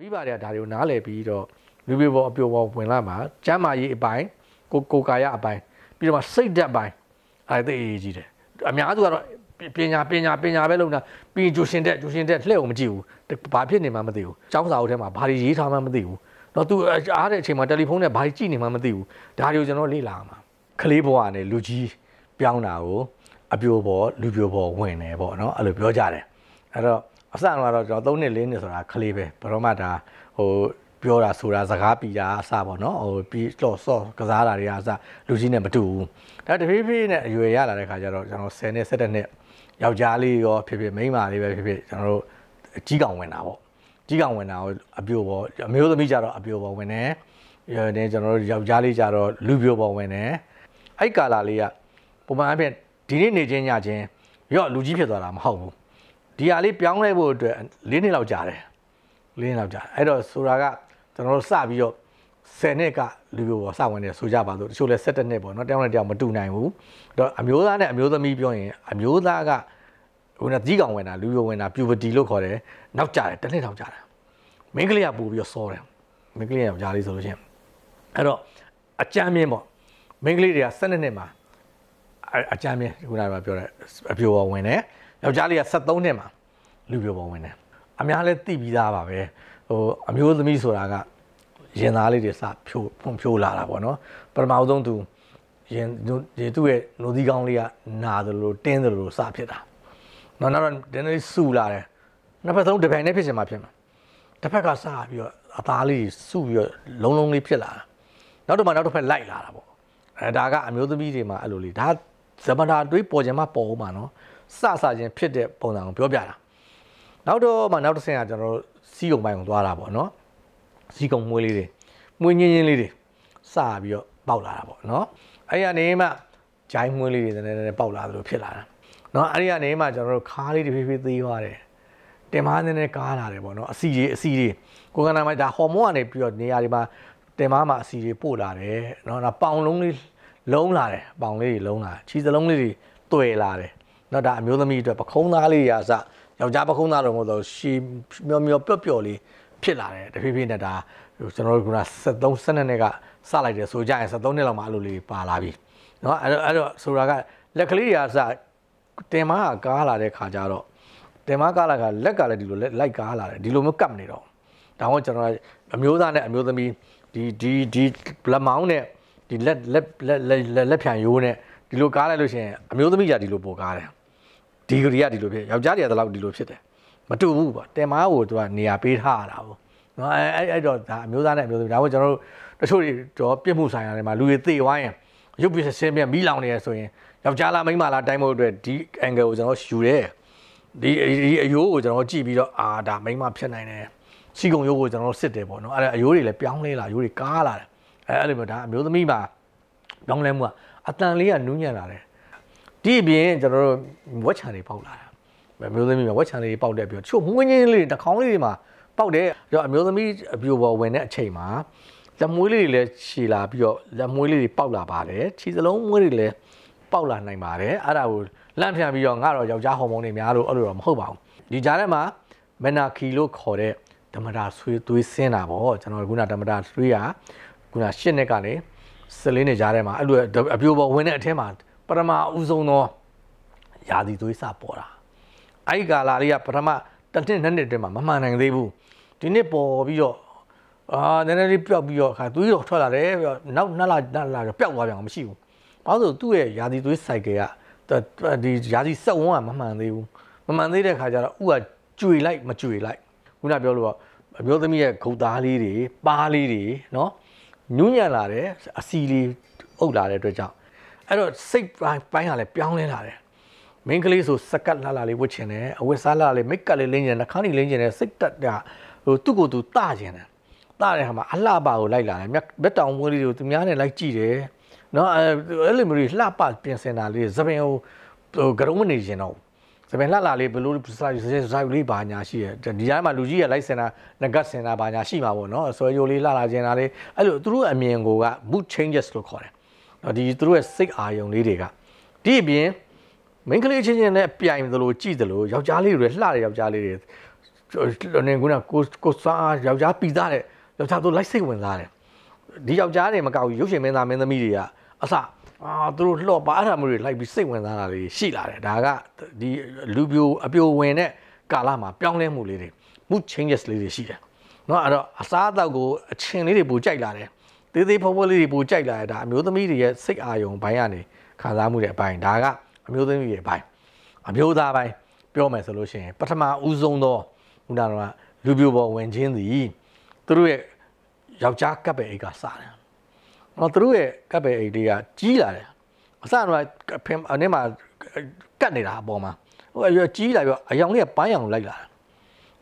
မိဘတွေကဒါတွေကိုနားလည်ပြီးတော့လူပေပေါ်အပြိုပေါ်ဝင်လာမှာကျမ်းမာရေးအပိုင်းကိုကိုကာယအပိုင်းပြီးတော့မှစိတ်ဓာတ်ပိုင်းအဲ့ဒါအရေးကြီးတယ်အများစုကတော့ပညာပညာပညာပဲလုံးတာပြီးဂျိုရှင်တက်ဂျိုရှင်တက်လှည့်အောင်မကြည့်ဘူးဘာဖြစ်နေမှမသိဘူးចောင်းစာအုပ်ထဲမှာဘာတွေရေးထားမှမသိဘူးတော့သူအားတဲ့အချိန်မှာတယ်လီဖုန်းနဲ့ဘာကြီးကြည့်နေမှမသိဘူးဒါတွေကိုကျွန်တော်လေ့လာမှာကလေးဘဝနဲ့လူကြီးပြောင်းတာကိုအပြိုပေါ်လူပြိုပေါ်ဝင်နေပေါ့နော်အဲ့လိုပြောကြတယ်အဲ့တော့အစကတော့ကျွန်တော်3နှစ်4နှစ်ဆိုတာခလေးပဲဘယ်တော့မှဒါဟိုပြောတာဆိုတာစကားပြီးတာအစပေါ့နော်ဟိုပြီးတော့ဆော့ကစားတာတွေကအစလူကြီးနဲ့မတူဘူးဒါတဖြည်းဖြည်းနဲ့အရွယ်ရလာတဲ့ခါကျတော့ကျွန်တော်10နှစ်17နှစ်ယောက်ျားလေးရောဖြစ်ဖြစ်မိန်းမလေးပဲဖြစ်ဖြစ်ကျွန်တော်တို့အကြီးကောင်ဝင်တာပေါ့ကြီးကောင်ဝင်တာကိုအပြိုပေါ်အမျိုးသမီးကြတော့အပြိုပေါ်ဝင်တယ်ရတယ်ကျွန်တော်တို့ယောက်ျားလေးကြတော့လူပြိုပေါ်ဝင်တယ်အဲ့ကာလာလေးကပုံမှန်အဖြစ်ဒီနေ့နေချင်းညချင်းရော့လူကြီးဖြစ်သွားတာမဟုတ်ဘူးဒီဟာလေးပြောင်းလဲဖို့အတွက်၄နှစ်လောက်ကြာတယ်၄နှစ်လောက်ကြာအဲ့တော့ဆိုတာကကျွန်တော်တို့စပြီးတော့10နှစ်ကလူမျိုးပေါ်စဝင်နေဆိုကြပါလို့တချို့လဲ17နှစ်ပေါ့နော်တောင်းနဲ့တောင်းမတူနိုင်ဘူးအဲ့တော့အမျိုးသားနဲ့အမျိုးသမီးပြောရင်အမျိုးသားကဟိုနကြီးကောင်ဝင်တာလူမျိုးဝင်တာ puberty လို့ခေါ်တယ်နောက်ကြတယ်တစ်နှစ်လောက်ကြတယ်မိန်းကလေးကပို့ပြီးတော့စောတယ်မိန်းကလေးယောက်ျားလေးဆိုလို့ရှိရင်အဲ့တော့အကြမ်းမြင်ပေါ့မိန်းကလေးတွေက12နှစ်မှာအကြမ်းမြင်ခုနကပြောတဲ့အပြိုဝင်တယ်ယောက်ျားလေးက73နှစ်မှာလူပြိုပေါ်ဝင်တယ်အများလဲတိပြီးသားပါပဲဟိုအမျိုးသမီးဆိုတာကရင်သားလေးတွေစဖြိုးဖွံ့ဖြိုးလာတာပေါ့နော်ပထမဆုံးသူရင်သူ့ရဲ့နိုဒီကောင်းလေးကနာတယ်လို့တင်းတယ်လို့စဖြစ်တာနောက်နောက်ဒင်းလေးစုလာတယ်နှစ်ဖက်ဆုံးတပိုင်နဲ့ဖြစ်ချင်မှဖြစ်မှာတစ်ဖက်ကစပြီးတော့အသားလေးစုပြီးတော့လုံးလုံးလေးဖြစ်လာတာနောက်တော့မှနောက်တစ်ဖက်လိုက်လာတာပေါ့အဲဒါကအမျိုးသမီးတွေမှာအဲ့လိုလေဒါဇမနာတွေးပေါ်ချင်မှပေါ်ဦးမှာနော်စစချင်းဖြစ်တဲ့ပုံစံကိုပြောပြတာနောက်တော့မှနောက်တစ်ဆင့်ကကျွန်တော်တို့စီးကုံပိုင်းကိုသွားတာပေါ့နော်စီးကုံမွှေးလေးတွေမွှေးညင်းညင်းလေးတွေစပြီးတော့ပေါက်လာတာပေါ့နော်အဲ့ရနေမှဂျိုင်းမွှေးလေးတွေတနေတနေပေါက်လာသလိုဖြစ်လာတာနော်အဲ့ဒီကနေမှကျွန်တော်တို့ခါးလေးတစ်ဖြည်းဖြည်းသေးသွားတယ်တင်မားနည်းနည်းကားလာတယ်ပေါ့နော်အစီကြီးအစီကြီးကိုကနာမှာဒါဟော်မုန်းကနေပြီးတော့နေရာတွေမှာတင်မားမှာအစီကြီးပို့လာတယ်နော်ဒါပေါင်လုံးလေးလုံးလာတယ်ပေါင်လေးတွေလုံးလာချီစလုံးလေးတွေတွေ့လာတယ်နော်ဒါအမျိုးသမီးအတွက်ပခုံးသားလေးရာစယောက်ျားပခုံးသားတော့မဟုတ်တော့ရှီမျောမျောပျော့ပျော့လေးဖြစ်လာတယ်တဖြည်းဖြည်းနဲ့ဒါကျွန်တော်တို့က73 72နှစ်ကစလိုက်တယ်ဆိုကြရင်73နှစ်လောက်မှအဲ့လိုလေးပါလာပြီနော်အဲ့တော့အဲ့တော့ဆိုတာကလက်ကလေးရာစတင်မကကားလာတဲ့ခါကျတော့တင်မကားလာကလက်ကလည်းဒီလိုလိုက်ကားလာတယ်ဒီလိုမျိုးကပ်နေတော့ဒါမှမဟုတ်ကျွန်တော်အမျိုးသားနဲ့အမျိုးသမီးဒီဒီဒီလက်မောင်းနဲ့ဒီလက်လက်လက်လက်ဖြံရိုးနဲ့ဒီလိုကားလိုက်လို့ရှိရင်အမျိုးသမီးကဒီလိုပိုကားတယ်ဒီဂရီကဒီလိုဖြစ်ယောက်ျားတွေကတလောက်ဒီလိုဖြစ်တယ်မတူဘူးပေါ့တင်မားကိုသူကနေရာပေးထားရတာပေါ့နော်အဲအဲ့တော့ဒါအမျိုးသားနဲ့အမျိုးသမီးဒါမှကျွန်တော်တို့တချို့တွေတော့ပြစ်မှုဆိုင်ရာတွေမှာလူတွေသေဝိုင်းရင်ရုပ်ပြဆင်းပြမီးလောင်နေရဆိုရင်ယောက်ျားလားမိန်းမလားတိုင်းဖို့အတွက်ဒီ angle ကိုကျွန်တော်ယူတယ်ဒီဒီအယိုးကိုကျွန်တော်ကြည့်ပြီးတော့အာဒါမိန်းမဖြစ်နိုင်တယ်စီကုံယိုးကိုကျွန်တော်စစ်တယ်ပေါ့နော်အဲ့အယိုးတွေလည်းပြောင်းလဲလာယိုးတွေကားလာတယ်အဲ့အဲ့လိုမျိုးဒါအမျိုးသမီးမှာပြောင်းလဲမှုကအတန်လေးကနူးညံ့လာတယ်ဒီအပြင်ကျွန်တော်တို့ဝက်ချန်တွေပေါက်လာတာအမျိုးသမီးမှာဝက်ချန်တွေပေါက်တဲ့ပြီးတော့ချို့မွေးငင်းလေးနှာခေါင်းလေးတွေမှာပေါက်တယ်အဲ့တော့အမျိုးသမီးအပြိုပေါ်ဝင်တဲ့အချိန်မှာလက်မွေးလေးတွေလည်းခြေလာပြီးတော့လက်မွေးလေးတွေပေါက်လာပါတယ်ခြေစလုံးမွေးတွေလည်းပေါက်လာနိုင်ပါတယ်အဲ့ဒါကိုလန့်ပြန်ပြီးတော့ငါတော့ယောက်ျားဟော်မုန်းတွေများလို့အဲ့လိုတော့မဟုတ်ပါဘူးဒီကြားထဲမှာမနာခီလို့ခေါ်တဲ့ဓမ္မတာဆွေးသွေးဆင်းတာပေါ့ကျွန်တော်ခုနဓမ္မတာဆွေးရခုန၈နှစ်ကနေ၁၄နှစ်ကြားထဲမှာအဲ့လိုအပြိုပေါ်ဝင်တဲ့အထင်းမှာပထမဦးဆုံးသောယာစီသွေးစပေါ်တာအဲ့ဒီကာလာလေးကပထမတစ်နှစ်နှစ်နှစ်တည်းမှာမမှန်နိုင်သေးဘူးဒီနှစ်ပေါ်ပြီးတော့အာနည်းနည်းလေးပျောက်ပြီးတော့အခါသွေးတော်ထွက်လာတယ်ပြီးတော့နောက်နှစ်လနှစ်လတော့ပျောက်သွားပြန်အောင်မရှိဘူးဘာလို့ဆိုသူ့ရဲ့ယာစီသွေး cycle ကဒီယာစီစက်ဝန်းကမမှန်သေးဘူးမမှန်သေးတဲ့ခါကျတော့ဥကကြွေလိုက်မကြွေလိုက်ခုနပြောလို့ကပြောသမီးရဲ့ခုတ်သားလေးတွေပါးလေးတွေနော်ညွညံ့လာတယ်အစီလေးအုပ်လာတဲ့အတွက်ကြောင့်အဲ့တော့စိတ်ပိုင်းပိုင်းကလည်းပြောင်းလဲလာတယ်မင်းကလေးဆိုစကတ်လာလာလေးဝတ်ချင်တယ်အဝတ်စားလာလေးမိတ်ကလေးလင်းချင်နှာခါးလေးလင်းချင်တယ်စိတ်တက်ကဟိုသူ့ကိုယ်သူတချင်တယ်တတဲ့ဟာမှာအလှပါကိုလိုက်လာတယ်မျက်တောင်မွေးလေးကိုသူများနဲ့လိုက်ကြည့်တယ်နော်အဲ့လိုမျိုးတွေလှပပြင်ဆင်တာလေးသပင်ဟိုကရုံးမနေချင်တော့သပင်လှလာလေးဘလို့စာစာလေးပါညာရှိတယ်ဒီတိုင်းမှာလူကြီးရလိုက်စင်တာငကတ်စင်တာပါညာရှိမှာပေါ့နော်ဆွဲရိုးလေးလှလာချင်တာလေးအဲ့လိုသူတို့အမြင်ကိုက mood changes လို့ခေါ်တယ်နော်ဒီသူတို့ရဲ့စိတ်အာယုံလေးတွေကဒီအပြင်မိန်းကလေးချင်းချင်းနဲ့ပြိုင်သလိုကြည့်သလိုယောက်ျားလေးတွေလှတဲ့ယောက်ျားလေးတွေနင်ကကိုကိုစားယောက်ျားပီသားတဲ့ယောက်ျားသူလိုက်စိတ်ဝင်စားတယ်ဒီယောက်ျားတွေမကောက်ဘူးရုပ်ရှင်မင်းသားမင်းသမီးတွေကအစအာသူတို့လှော့ပါအဲ့ဒါမျိုးတွေလိုက်ပြီးစိတ်ဝင်စားတာတွေရှိလာတယ်ဒါကဒီလူပြိုအပြိုဝင်တဲ့ကာလမှာပြောင်းလဲမှုလေးတွေ mood changes လေးတွေရှိတယ်เนาะအဲ့တော့အစားအသောက်ကိုအချင်းလေးတွေပိုကြိုက်လာတယ်သေးသေးဖောဖောလေးတွေပိုကြိုက်လာရတာအမျိုးသမီးတွေရဲ့စိတ်အာရုံဘိုင်းကနေခံစားမှုတဲ့အပိုင်းဒါကအမျိုးသမီးရဲ့ဘိုင်းအမျိုးသားဘိုင်းပြောမယ်ဆိုလို့ရှိရင်ပထမဦးဆုံးသောဦးနာတော်ကလူပြိုပေါ်ဝင်ခြင်းသည်သူတို့ရဲ့ယောက်ျားကပ်ပဲအိတ်ကစားတယ်။နော်သူတို့ရဲ့ကပ်ပဲအိတ်တွေကကြီးလာတယ်။အစကတော့ဖင်အနေမှာကတ်နေတာအပေါ်မှာဟိုအကြီးလာပြီးတော့အယောင်လေးကပိုင်းအောင်လိုက်လာတယ်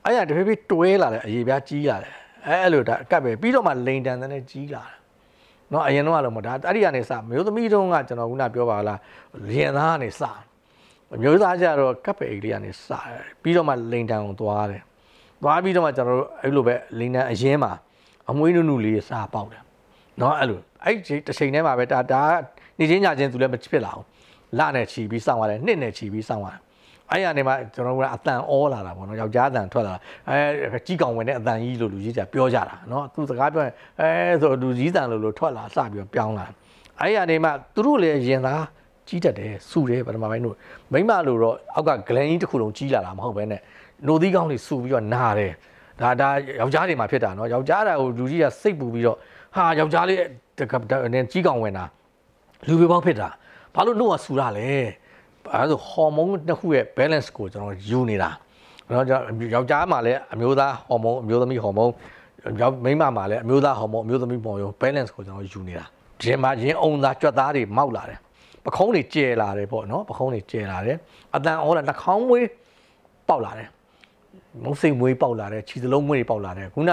။အဲ့ဒါတဖြည်းဖြည်းတွဲလာတယ်အရေပြားကြီးလာတယ်။အဲ့အဲ့လိုဒါကပ်ပဲပြီးတော့မှလိန်တန်တဲ့ကြီးလာတယ်နော်အရင်တော့လည်းမဟုတ်ဒါအဲ့ဒီကနေစမျိုးသမီးတုန်းကကျွန်တော်ခုနပြောပါလားလျင်သားကနေစမျိုးသားကြတော့ကပ်ပယ်အိတ်လေးကနေစပြီးတော့မှလိန်တန်ကိုသွားတယ်သွားပြီးတော့မှကျွန်တော်တို့အဲ့လိုပဲလိန်တန်အရင်မှာအမွှေးနုနုလေးစပေါက်တယ်နော်အဲ့လိုအဲ့ဒီတစ်ချိန်တည်းမှာပဲဒါဒါနေချင်းညာချင်းသူလည်းမဖြစ်လာဘူးလနဲ့ချီပြီးစောင့်ရတယ်နှစ်နဲ့ချီပြီးစောင့်ရတယ်အဲ့ရနေမှာကျွန်တော်တို့ကအတန်ဩလာတာပေါ့နော်ယောက်ျားအတန်ထွက်လာအဲကြီးကောင်ဝင်တဲ့အတန်ကြီးလို့လူကြီးကပြောကြတာနော်သူစကားပြောရင်အဲဆိုလူကြီးတန်လို့လို့ထွက်လာစပြီးပြောင်းလာအဲ့ရနေမှာသူတို့လည်းရင်သားကြီးတတ်တယ်စူတယ်ပထမပိုင်းတို့မိမလို့တော့အောက်ကဂလန်ကြီးတစ်ခုလုံးကြီးလာတာမဟုတ်ပဲနဲ့노သီးကောင်းတွေစူပြီးတော့နာတယ်ဒါဒါယောက်ျားတွေမှာဖြစ်တာနော်ယောက်ျားတာကိုလူကြီးကစိတ်ပူပြီးတော့ဟာယောက်ျားလေးကြီးကောင်ဝင်တာလူပဲပေါင်းဖြစ်တာဘာလို့နှုတ်ကစူတာလဲအဲဆိုဟော်မုန်းနှစ်ခုရဲ့ balance ကိုကျွန်တော်ယူနေတာကျွန်တော်ယောက်ျားမှာလည်းအမျိုးသားဟော်မုန်းအမျိုးသမီးဟော်မုန်းယောက်မိန်းမမှာလည်းအမျိုးသားဟော်မုန်းအမျိုးသမီးဟော်မုန်း balance ကိုကျွန်တော်ယူနေတာဒီမှာရင်းအုံသားကြွက်သားတွေမောက်လာတယ်ပခုံးတွေကျဲလာတယ်ပေါ့နော်ပခုံးတွေကျဲလာတယ်အတန်အော်လာနှာခေါင်းမွေးပေါက်လာတယ်မုတ်စိတ်မွေးပေါက်လာတယ်ခြေစလုံးမွေးတွေပေါက်လာတယ်ခုန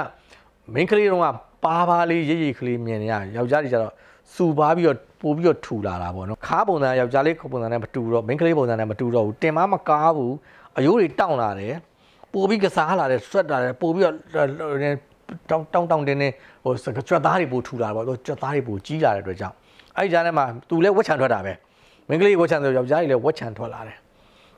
မိန်းကလေးတော့ကပါပါလေးရိပ်ရိပ်ကလေးမြင်နေရယောက်ျားတွေကျတော့စူပါပြီးတော့ပို့ပြီးတော့ထူလာတာပေါ့နော်ခါပုံစံယောက်ျားလေးပုံစံနဲ့မတူတော့မိန်းကလေးပုံစံနဲ့မတူတော့ဘူးတင်မမကားဘူးအယိုးတွေတောင့်လာတယ်ပို့ပြီးကစားလာတယ်ဆွတ်လာတယ်ပို့ပြီးတော့တောင်းတောင်းတောင်းတင်းတင်းဟိုကြွက်သားတွေပို့ထူလာတယ်ပေါ့ကြွက်သားတွေပို့ကြီးလာတဲ့အတွက်ကြောင့်အဲ့ဒီကြားထဲမှာသူလည်းဝက်ချံထွက်တာပဲမိန်းကလေးဝက်ချံဆိုယောက်ျားကြီးလည်းဝက်ချံထွက်လာတယ်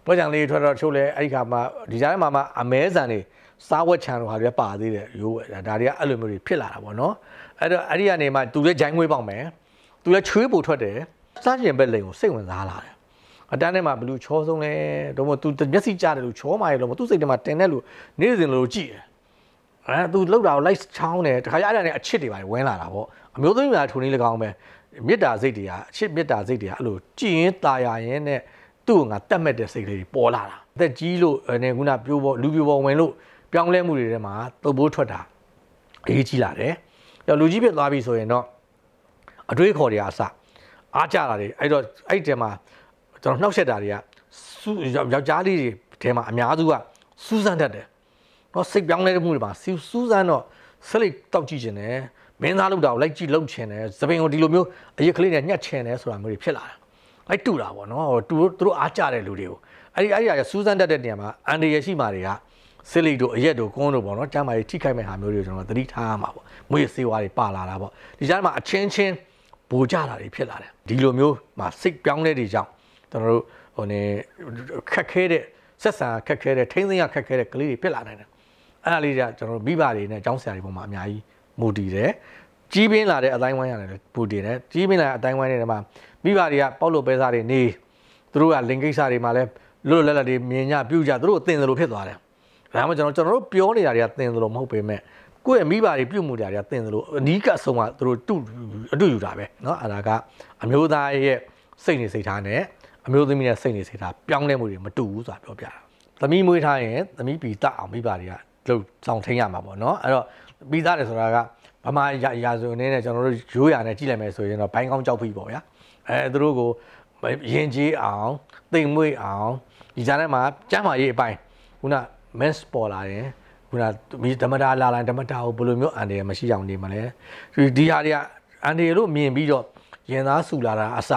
ဝက်ချံလေးထွက်တော့ချို့လဲအဲ့ဒီခါမှာဒီကြားထဲမှာမှအမဲဆန်တွေစားဝက်ချံတို့ဟာတွေပါသေးတယ်ရိုးဒါတွေကအဲ့လိုမျိုးတွေဖြစ်လာတာပေါ့နော်အဲ့တော့အဲ့ဒီကနေမှသူလည်းဂျိုင်းငွေးပေါက်မယ်သူလည်းချွေးပိုထွက်တယ်စားကျင်ဘက်လိန်ကိုစိတ်ဝင်စားလာတယ်အတန်းထဲမှာဘလူချောဆုံးလဲတော့မသူမျက်စိကြားတယ်လို့ချောမာရလို့မသူစိတ်ထဲမှာတင်တယ်လို့နေ့စဉ်လိုကြည့်တယ်အဲသူလောက်တာကိုလိုက်ချောင်းတယ်တခါကျအဲ့ဒါနဲ့အချစ်တွေပါဝင်လာတာပေါ့အမျိုးသမီးများထုံနေလကောင်းပဲမေတ္တာစိတ်တွေကအချစ်မေတ္တာစိတ်တွေကအဲ့လိုကြည်ရင်ตายရရင်နဲ့သူ့ကငါတတ်မဲ့တဲ့စိတ်လေးပေါ်လာတာအသက်ကြီးလို့နေခုနပြိုးပေါ်လူပြိုးပေါ်ဝင်လို့ပြောင်းလဲမှုတွေထဲမှာတုပ်ပိုးထွက်တာအေးကြီးလာတယ်လူကြီးဖြစ်သွားပြီဆိုရင်တော့အတွေးခေါ်တွေအားစအားကြတာတွေအဲ့တော့အဲ့ဒီမှာကျွန်တော်နှောက်ရက်တာတွေကစူးယောက်ျားလေးတွေထဲမှာအများစုကစူးစမ်းတတ်တယ်။တော့စိတ်ပြောင်းလဲမှုတွေမှာစူးစူးစမ်းတော့ဆက်လက်တောက်ကြည့်ခြင်းနဲ့မင်းသားလုပ်တာကိုလိုက်ကြည့်လုပ်ခြင်းနဲ့သပင်ကိုဒီလိုမျိုးအရစ်ကလေးနဲ့ညှက်ခြင်းနဲ့ဆိုတာမျိုးတွေဖြစ်လာတာ။အဲ့တူတာပေါ့နော်။သူတို့သူတို့အားကြတဲ့လူတွေကိုအဲ့ဒီအဲ့ဒီကစူးစမ်းတတ်တဲ့နေရာမှာအန်ဒီရရှိမာတွေကစစ်လိတို့အရက်တို့ကွန်းတို့ပေါ့နော်ကျမ်းမာရေးထိခိုက်မဲ့ဟာမျိုးတွေကိုကျွန်တော် သတိထားရမှာပေါ့မွေစေးဝါးတွေပါလာတာပေါ့ဒီကြားမှာအချင်းချင်းဗိုလ်ကျတာတွေဖြစ်လာတယ်ဒီလိုမျိုးမှာစိတ်ပြောင်းလဲတွေကြောင့်ကျွန်တော်တို့ဟိုနေခက်ခဲတဲ့ဆက်ဆံခက်ခဲတဲ့ထိန်းသိမ်းရခက်ခဲတဲ့ကလေးတွေဖြစ်လာနိုင်တယ်အဲ့ဒါလေးကကျွန်တော်မိဘတွေနဲ့အကြောင်းဆရာတွေပေါ်မှာအများကြီးမူတည်တယ်ကြီးပင်းလာတဲ့အတိုင်းဝိုင်းရတယ်ပူတည်တယ်ကြီးပင်းလာတဲ့အတိုင်းဝိုင်းတွေမှာမိဘတွေကပေါက်လို့ပဲစားတွေနေသူတို့ကလင်ကိစ္စတွေမှာလဲလွတ်လွတ်လပ်လပ်တွေမြင်ညပြုကြသူတို့အသင်သလိုဖြစ်သွားတယ်ဒါမှမဟုတ်ကျွန်တော်ကျွန်တော်တို့ပြောနေတာတွေကသင်သလိုမဟုတ်ပေမဲ့ကိုယ့်ရဲ့မိဘတွေပြုတ်မှုတွေတွေကသင်သလိုအနီးကပ်ဆုံးကသူတို့တူအတူယူတာပဲเนาะအဲ့ဒါကအမျိုးသားရဲ့စိတ်နေစိတ်ထားနဲ့အမျိုးသမီးရဲ့စိတ်နေစိတ်ထားပြောင်းလဲမှုတွေမတူဘူးဆိုတာပြောပြတာသမီးမွေးထားရင်သမီးပီတအောင်မိဘတွေကလုံဆောင်ထိန်ရမှာပေါ့เนาะအဲ့တော့ပီသားတယ်ဆိုတာကဗမာရာရာဇဝင်နဲ့ကျွန်တော်တို့ရိုးရာနဲ့ကြည့်လိုက်မယ်ဆိုရင်တော့ဘိုင်းကောင်းကြောက်ဖိပေါ့ဗျာအဲသူတို့ကိုရင်ကြီးအောင်တိမ်မွေ့အောင်ဒီကြားထဲမှာကျမ်းမာရေးအပိုင်းခုန mess ပေါ်လာရင်ခုနဓမ္မတာလာလာဓမ္မတာကိုဘယ်လိုမျိုးအန္တရာယ်မရှိအောင်နေမလဲဒီဟာတွေကအန္တရာယ်လို့မြင်ပြီးတော့ရင်သားဆူလာတာ အစ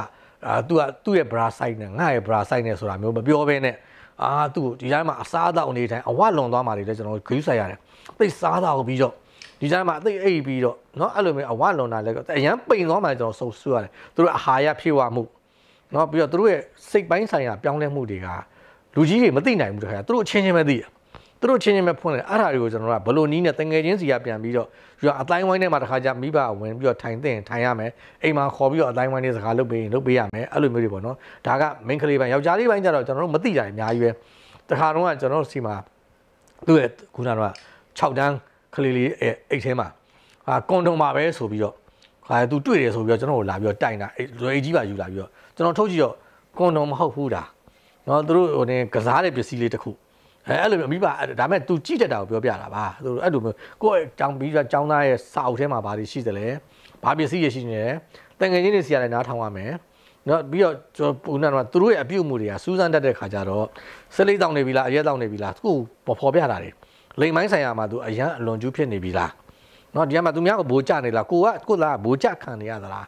အာသူကသူ့ရဲ့ bra site နဲ့ငါ့ရဲ့ bra site နဲ့ဆိုတာမျိုးမပြောဘဲနဲ့အာသူ့ဒီတိုင်းမှာအစားအသောက်အနေတိုင်းအဝလွန်သွားမှတွေလည်းကျွန်တော်ဂရုစိုက်ရတယ်သိစားတာကိုပြီးတော့ဒီတိုင်းမှာအသိအိပ်ပြီးတော့เนาะအဲ့လိုမျိုးအဝလွန်တာလည်းအရန်ပိန်သွားမှကျွန်တော်စုပ်ဆွရတယ်သူတို့အာဟာရဖြည့်ဝမှုเนาะပြီးတော့သူတို့ရဲ့စိတ်ပိုင်းဆိုင်ရာပြောင်းလဲမှုတွေကလူကြီးတွေမသိနိုင်ဘူးတခါသူတို့အချင်းချင်းပဲသိတယ်သူတို့ချင်းချင်းပဲဖွင့်တယ်အဲ့ဒါတွေကိုကျွန်တော်ကဘလို့နီးနဲ့တငယ်ချင်းစီကပြန်ပြီးတော့ရွာအတိုင်းဝိုင်းထဲမှာတခါကြမိဘဝင်ပြီးတော့ထိုင်သင့်ထိုင်ရမယ်အိမ်မှာခေါ်ပြီးတော့အတိုင်းဝိုင်းထဲစကားလုပ်ပေးရင်လုပ်ပေးရမယ်အဲ့လိုမျိုးတွေပေါ့နော်ဒါက main ကလေးပိုင်းယောက်ျားလေးပိုင်းကျတော့ကျွန်တော်တို့မသိကြရင်အများကြီးပဲတခါတော့ကျွန်တော်တို့စီမှာသူ့ရဲ့ခုနကတော့6တန်းကလေးလေးအိတ်ထဲမှာအာကွန်ဒွန်ပါပဲဆိုပြီးတော့ခါသူတွေ့တယ်ဆိုပြီးတော့ကျွန်တော်ကိုလာပြီးတော့တိုင်တာလွယ်ကြီးပါယူလာပြီးတော့ကျွန်တော်ထုတ်ကြည့်တော့ကွန်ဒွန်မဟုတ်ဘူးဒါနော်သူတို့ဟိုနေကစားတဲ့ပစ္စည်းလေးတစ်ခုအဲအဲ့လိုမျိုးမိဘဒါမဲ့ तू ကြည့်တတ်တာကိုပြောပြတာပါသူအဲ့လိုမျိုးကိုယ့်ကြောင်ပြီးတော့ကျောင်းသားရဲ့စာအုပ်ထဲမှာဘာတွေရှိသလဲဘာပစ္စည်းရရှိနေလဲတန်ငယ်ချင်းတွေဆရာလည်းနားထောင်ရမယ်နော်ပြီးတော့ကျွန်တော်ပုံနာတော့သူတို့ရဲ့အပြုတ်မှုတွေကစူးစမ်းတတ်တဲ့ခါကျတော့၁၄တောင်နေပြီလားအရက်တောင်နေပြီလားသူ့ကိုပေါ်ပြတာတယ်လိမ်မိုင်းဆိုင်ရာမှာသူအရန်အလွန်ကျူးဖြစ်နေပြီလားနော်ဒီမှာသူများကဘိုးကြနေလားကိုကကိုလားဘိုးကြခံနေရသလား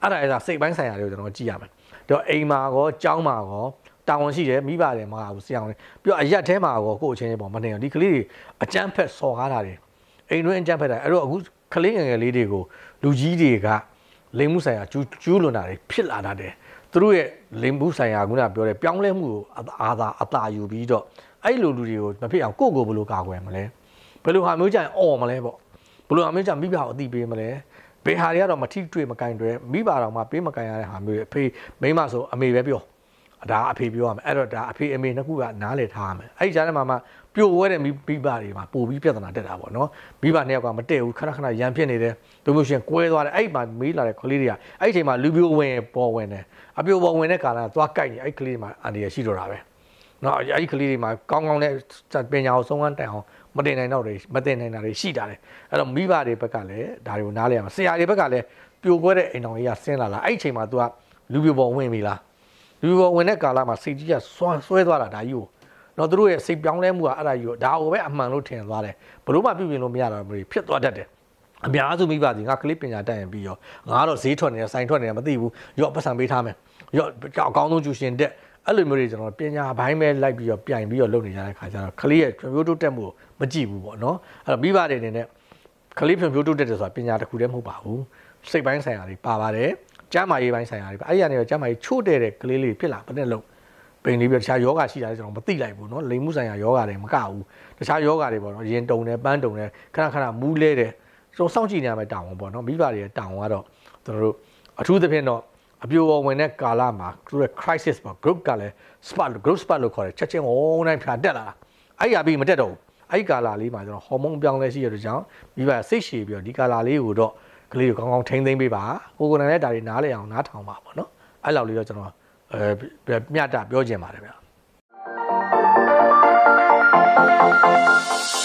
အဲ့ဒါအဲ့ဒါစိတ်ပိုင်းဆိုင်ရာတွေကိုကျွန်တော်ကြည့်ရမယ်တော့အိမ်မှာရောကျောင်းမှာရောတာဝန်ရှိတယ်မိဘတယ်မဟာဘူးဆရာဝန်ပြီးတော့အရက်ထဲမှာကောကို့အချင်းချင်းပေါ့မနေအောင်ဒီကလေးတွေအကျန်းဖက်စော်ကားတာတွေအိမ်တွင်းအကျန်းဖက်တာအဲ့တော့အခုကလေးငယ်ငယ်လေးတွေကိုလူကြီးတွေကလိမ်မှုဆိုင်ရာကျူးကျူးလွန်တာတွေဖြစ်လာတာတယ်သူတို့ရဲ့လိမ်မှုဆိုင်ရာခုနပြောတဲ့ပြောင်းလဲမှုကိုအာသာအသာယူပြီးတော့အဲ့လိုလူတွေကိုမဖြစ်အောင်ကို့ကိုဘယ်လိုကာကွယ်မလဲဘယ်လိုဟာမျိုးကြရင်អော်မလဲပေါ့ဘယ်လိုဟာမျိုးကြမိဘကိုအတိပေးမလဲဘယ်ဟာတွေကတော့မထိတွေ့မကင်တွေ့မိဘတော်မှပေးမကင်ရတဲ့ဟာမျိုးတွေအဖေမိမဆိုအမေပဲပြောဒါအဖေပြောရမယ်အဲ့တော့ဒါအဖေအမေနှစ်ခုကနားလည်ထားရမယ်အဲ့ဒီကြားထဲမှာမှပြိုဝဲတဲ့မိဘတွေမှာပို့ပြီးပြဿနာတက်တာပေါ့နော်မိဘနှစ်ယောက်ကမတည့်ဘူးခဏခဏရန်ဖြစ်နေတယ်သူမျိုးရှင်ကွဲသွားတယ်အဲ့မှာမေးလာတဲ့ကလေးတွေကအဲ့ဒီအချိန်မှာလူပြိုဝင်ပေါ်ဝင်တယ်အပြိုပေါ်ဝင်တဲ့ကာလကသွားကြိုက်နေအဲ့ကလေးတွေမှာအန္တရာယ်ရှိတော့တာပဲနော်အဲ့ဒီကလေးတွေမှာကောင်းကောင်းနဲ့ပညာကိုဆုံးခန်းတိုင်အောင်မတင်နိုင်တော့တွေမတင်နိုင်တာတွေရှိတာလေအဲ့တော့မိဘတွေဘက်ကလည်းဒါတွေကိုနားလည်ရမှာဆရာတွေဘက်ကလည်းပြိုကွဲတဲ့အိမ်တော်ကြီးကဆင်းလာလားအဲ့ဒီအချိန်မှာ तू ကလူပြိုပေါ်ဝင်ပြီလားလူပေါ်ဝင်တဲ့ကာလမှာစိတ်ကြီးကစွန့်ဆွဲသွားတာဒါကြီးကိုနော်သူတို့ရဲ့စိတ်ပြောင်းလဲမှုကအဲ့ဒါကြီးကိုဒါကိုပဲအမှန်လို့ထင်သွားတယ်ဘလို့မှပြုပြင်လို့မရတာမျိုးဖြစ်သွားတတ်တယ်အများစုမိဘတွေငါကလေးပညာတတ်ရင်ပြီးရောငါကတော့ဈေးထွက်နေတယ်ဆိုင်ထွက်နေတယ်မသိဘူးရော့ပတ်စံပေးထားမယ်ရော့အကောင်းဆုံးကျူရှင်တက်အဲ့လိုမျိုးတွေကျွန်တော်ပညာဘိုင်းပဲလိုက်ပြီးတော့ပြိုင်ပြီးတော့လုပ်နေကြတဲ့ခါကျတော့ကလေးရဲ့ဖြိုးဖြိုးတိုးတက်မှုကိုမကြည့်ဘူးပေါ့နော်အဲ့တော့မိဘတွေအနေနဲ့ကလေးဖြိုးဖြိုးတိုးတက်တယ်ဆိုတာပညာတစ်ခုတည်းမဟုတ်ပါဘူးစိတ်ပိုင်းဆိုင်ရာတွေပါပါတယ်ကျမ်းမာရေးပိုင်းဆိုင်ရာတွေပဲအဲ့ဒီကနေတော့ကျမ်းမာရေးချို့တဲ့တဲ့ကလေးလေးဖြစ်လာဘယ်နဲ့လို့ပင်လေးပြီးတခြားယောဂရှိတာလဲကျွန်တော်မသိလိုက်ဘူးเนาะလိမ်မှုဆိုင်ရာယောဂတွေမကဘူးတခြားယောဂတွေပေါ့เนาะရင်တုံတယ်ပန်းတုံတယ်ခဏခဏမူးလဲတယ်ကျွန်တော်စောင့်ကြည့်နေရမယ့်တာဝန်ပေါ့เนาะမိဘတွေရဲ့တာဝန်ကတော့ကျွန်တော်တို့အထူးသဖြင့်တော့အပြိုပေါ်ဝင်တဲ့ကာလမှာသူရဲ့ crisis ပေါ့ group ကလည်း spot group spot လို့ခေါ်တယ်ချက်ချင်းဝုန်းတိုင်းဖြာတက်လာတာအဲ့ရပြီးမတက်တော့ဘူးအဲ့ဒီကာလလေးမှာကျွန်တော်ဟော်မုန်းပြောင်းလဲရှိရတဲ့ကြောင့်မိဘစိတ်ရှည်ပြီးတော့ဒီကာလလေးကိုတော့ကလေးကိုကောင်းကောင်းထိန်းသိမ်းပေးပါကိုကိုနိုင်တဲ့ဒါတွေနားလည်အောင်နားထောင်ပါပေါ့နော်အဲ့လောက်လေးတော့ကျွန်တော်အဲမျှတပြောချင်ပါတယ်ဗျာ Thank you.